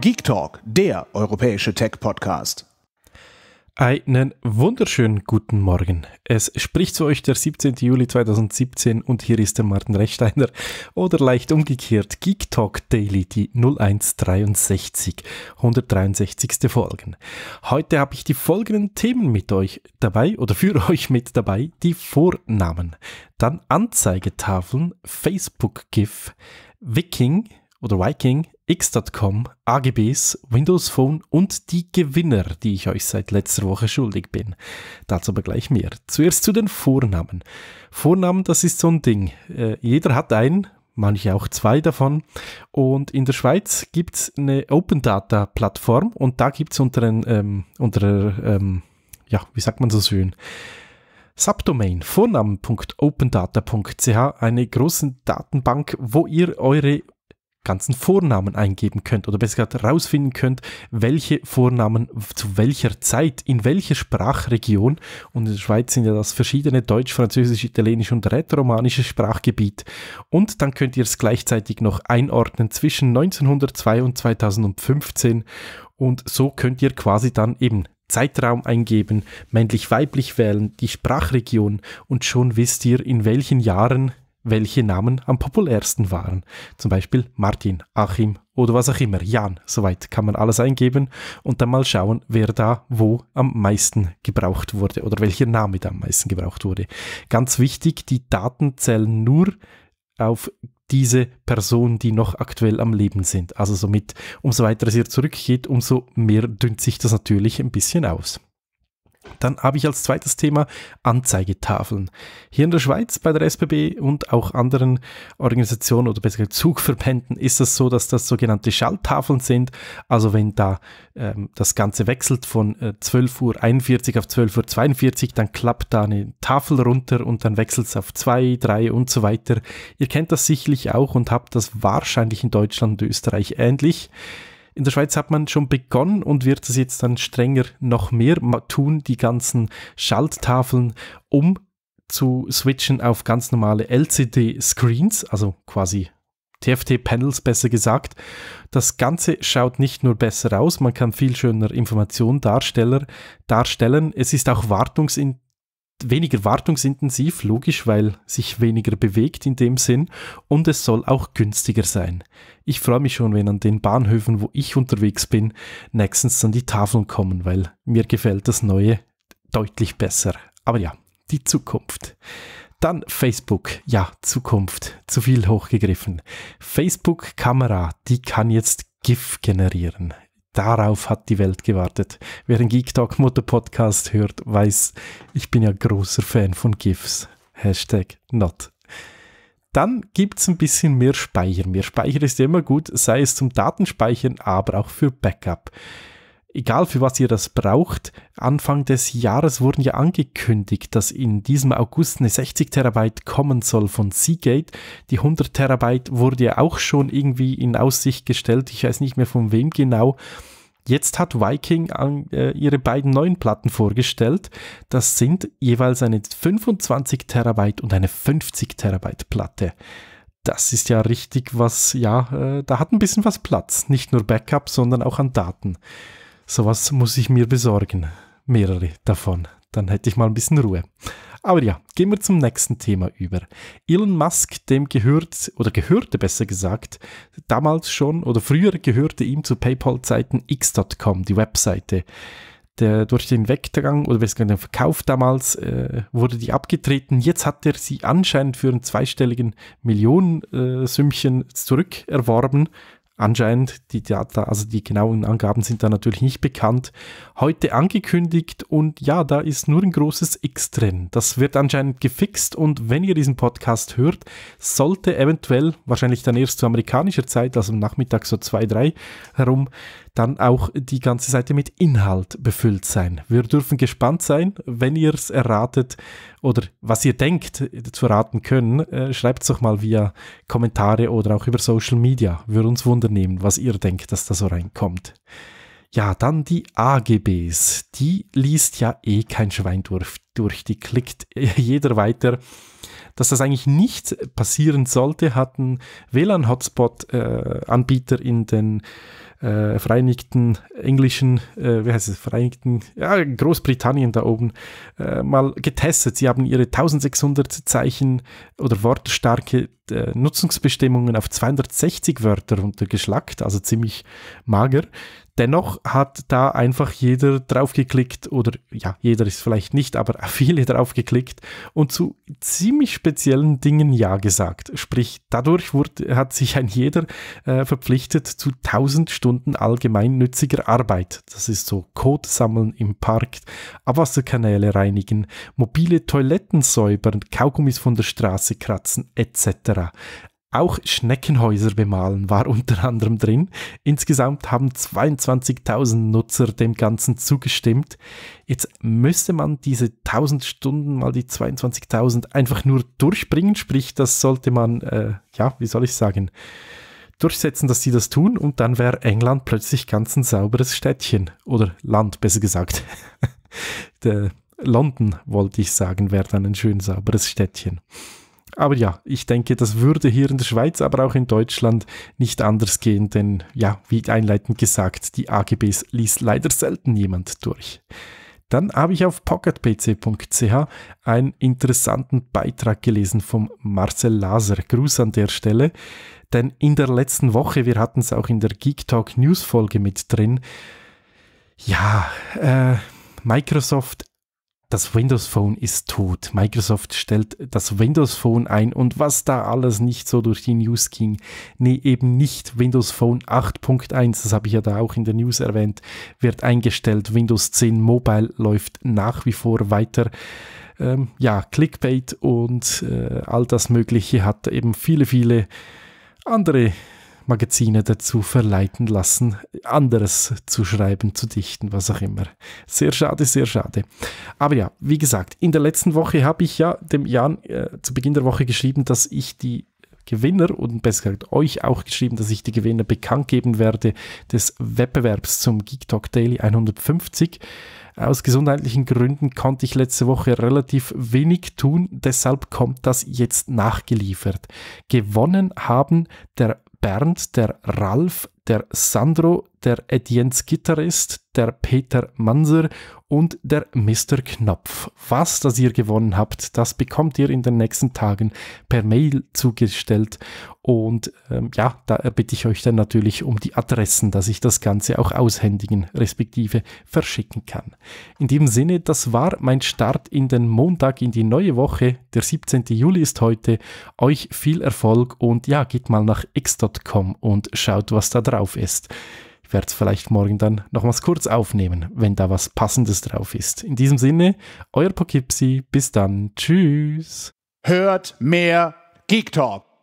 Geek Talk, der europäische Tech-Podcast. Einen wunderschönen guten Morgen. Es spricht zu euch der 17. Juli 2017 und hier ist der Martin Rechsteiner oder leicht umgekehrt Geek Talk Daily, die 0163, 163. Folgen. Heute habe ich die folgenden Themen mit euch dabei oder für euch mit dabei. Die Vornamen, dann Anzeigetafeln, Facebook-GIF, Viking, oder Viking, x.com, AGBs, Windows Phone und die Gewinner, die ich euch seit letzter Woche schuldig bin. Dazu aber gleich mehr. Zuerst zu den Vornamen. Vornamen, das ist so ein Ding. Äh, jeder hat einen, manche auch zwei davon. Und in der Schweiz gibt es eine Open Data Plattform und da gibt es unter, ein, ähm, unter ähm, ja, wie sagt man so schön? Subdomain vornamen.opendata.ch eine große Datenbank, wo ihr eure ganzen Vornamen eingeben könnt oder besser gesagt herausfinden könnt, welche Vornamen zu welcher Zeit, in welcher Sprachregion und in der Schweiz sind ja das verschiedene Deutsch, Französisch, Italienisch und Rätoromanische Sprachgebiet und dann könnt ihr es gleichzeitig noch einordnen zwischen 1902 und 2015 und so könnt ihr quasi dann eben Zeitraum eingeben, männlich-weiblich wählen, die Sprachregion und schon wisst ihr, in welchen Jahren welche Namen am populärsten waren. Zum Beispiel Martin, Achim oder was auch immer, Jan. Soweit kann man alles eingeben und dann mal schauen, wer da wo am meisten gebraucht wurde oder welcher Name da am meisten gebraucht wurde. Ganz wichtig, die Daten zählen nur auf diese Personen, die noch aktuell am Leben sind. Also somit, umso weiter es ihr zurückgeht, umso mehr dünnt sich das natürlich ein bisschen aus. Dann habe ich als zweites Thema Anzeigetafeln. Hier in der Schweiz bei der SBB und auch anderen Organisationen oder besser gesagt Zugverbänden ist es das so, dass das sogenannte Schalltafeln sind. Also wenn da ähm, das Ganze wechselt von äh, 12.41 Uhr auf 12.42 Uhr, dann klappt da eine Tafel runter und dann wechselt es auf 2, 3 und so weiter. Ihr kennt das sicherlich auch und habt das wahrscheinlich in Deutschland und Österreich ähnlich. In der Schweiz hat man schon begonnen und wird es jetzt dann strenger noch mehr tun, die ganzen Schalttafeln um zu switchen auf ganz normale LCD-Screens, also quasi TFT-Panels besser gesagt. Das Ganze schaut nicht nur besser aus, man kann viel schöner Informationen darstellen. Es ist auch wartungsin weniger wartungsintensiv, logisch, weil sich weniger bewegt in dem Sinn und es soll auch günstiger sein. Ich freue mich schon, wenn an den Bahnhöfen, wo ich unterwegs bin, nächstens dann die Tafeln kommen, weil mir gefällt das Neue deutlich besser. Aber ja, die Zukunft. Dann Facebook. Ja, Zukunft. Zu viel hochgegriffen. Facebook-Kamera, die kann jetzt GIF generieren. Darauf hat die Welt gewartet. Wer den Geek Talk Mutter Podcast hört, weiß, ich bin ja großer Fan von GIFs. Hashtag not. Dann gibt es ein bisschen mehr Speicher. Mehr Speicher ist ja immer gut, sei es zum Datenspeichern, aber auch für Backup egal für was ihr das braucht, Anfang des Jahres wurden ja angekündigt, dass in diesem August eine 60 Terabyte kommen soll von Seagate. Die 100 Terabyte wurde ja auch schon irgendwie in Aussicht gestellt. Ich weiß nicht mehr von wem genau. Jetzt hat Viking an, äh, ihre beiden neuen Platten vorgestellt. Das sind jeweils eine 25 Terabyte und eine 50 Terabyte Platte. Das ist ja richtig was, ja, äh, da hat ein bisschen was Platz. Nicht nur Backup, sondern auch an Daten. Sowas muss ich mir besorgen. Mehrere davon. Dann hätte ich mal ein bisschen Ruhe. Aber ja, gehen wir zum nächsten Thema über. Elon Musk, dem gehört, oder gehörte besser gesagt, damals schon oder früher gehörte ihm zu PayPal-Zeiten x.com, die Webseite. Der, durch den Weggang oder besser gesagt den Verkauf damals äh, wurde die abgetreten. Jetzt hat er sie anscheinend für einen zweistelligen Millionen äh, zurückerworben anscheinend, die Data, also die genauen Angaben sind da natürlich nicht bekannt, heute angekündigt und ja, da ist nur ein großes X drin. Das wird anscheinend gefixt und wenn ihr diesen Podcast hört, sollte eventuell, wahrscheinlich dann erst zu amerikanischer Zeit, also am Nachmittag so zwei drei herum, dann auch die ganze Seite mit Inhalt befüllt sein. Wir dürfen gespannt sein, wenn ihr es erratet oder was ihr denkt äh, zu raten können, äh, schreibt es doch mal via Kommentare oder auch über Social Media. Würde uns wundernehmen, was ihr denkt, dass da so reinkommt. Ja, dann die AGBs. Die liest ja eh kein Schwein durch, durch. die klickt jeder weiter dass das eigentlich nicht passieren sollte, hatten WLAN-Hotspot-Anbieter äh, in den äh, Vereinigten Englischen, äh, wie heißt es, Vereinigten, ja, Großbritannien da oben, äh, mal getestet. Sie haben ihre 1600 Zeichen oder wortstarke äh, Nutzungsbestimmungen auf 260 Wörter runtergeschlackt, also ziemlich mager. Dennoch hat da einfach jeder draufgeklickt oder ja, jeder ist vielleicht nicht, aber viele draufgeklickt und zu ziemlich speziellen Dingen Ja gesagt. Sprich, dadurch wurde, hat sich ein jeder äh, verpflichtet zu 1000 Stunden allgemeinnütziger Arbeit. Das ist so Code sammeln im Park, Abwasserkanäle reinigen, mobile Toiletten säubern, Kaugummis von der Straße kratzen etc. Auch Schneckenhäuser bemalen war unter anderem drin. Insgesamt haben 22.000 Nutzer dem Ganzen zugestimmt. Jetzt müsste man diese 1000 Stunden mal die 22.000 einfach nur durchbringen, sprich, das sollte man, äh, ja, wie soll ich sagen, durchsetzen, dass sie das tun und dann wäre England plötzlich ganz ein sauberes Städtchen oder Land, besser gesagt. London, wollte ich sagen, wäre dann ein schön sauberes Städtchen. Aber ja, ich denke, das würde hier in der Schweiz, aber auch in Deutschland nicht anders gehen, denn ja, wie einleitend gesagt, die AGBs ließ leider selten jemand durch. Dann habe ich auf pocketpc.ch einen interessanten Beitrag gelesen vom Marcel Laser. Gruß an der Stelle. Denn in der letzten Woche, wir hatten es auch in der Geek Talk News Folge mit drin, ja, äh, Microsoft das Windows Phone ist tot. Microsoft stellt das Windows Phone ein und was da alles nicht so durch die News ging. Nee, eben nicht Windows Phone 8.1, das habe ich ja da auch in der News erwähnt, wird eingestellt. Windows 10 Mobile läuft nach wie vor weiter. Ähm, ja, Clickbait und äh, all das Mögliche hat eben viele, viele andere Magazine dazu verleiten lassen, anderes zu schreiben, zu dichten, was auch immer. Sehr schade, sehr schade. Aber ja, wie gesagt, in der letzten Woche habe ich ja dem Jan äh, zu Beginn der Woche geschrieben, dass ich die Gewinner und besser gesagt euch auch geschrieben, dass ich die Gewinner bekannt geben werde des Wettbewerbs zum Geek Talk Daily 150. Aus gesundheitlichen Gründen konnte ich letzte Woche relativ wenig tun, deshalb kommt das jetzt nachgeliefert. Gewonnen haben der Bernd, der Ralf, der Sandro, der Edience-Gitarrist, der Peter Manser und der Mr. Knopf. Was das ihr gewonnen habt, das bekommt ihr in den nächsten Tagen per Mail zugestellt. Und ähm, ja, da bitte ich euch dann natürlich um die Adressen, dass ich das Ganze auch aushändigen, respektive verschicken kann. In dem Sinne, das war mein Start in den Montag, in die neue Woche. Der 17. Juli ist heute. Euch viel Erfolg und ja, geht mal nach x.com und schaut, was da drauf ist. Ich werde es vielleicht morgen dann nochmals kurz aufnehmen, wenn da was Passendes drauf ist. In diesem Sinne, euer Pokipsi. Bis dann. Tschüss. Hört mehr Geek Talk.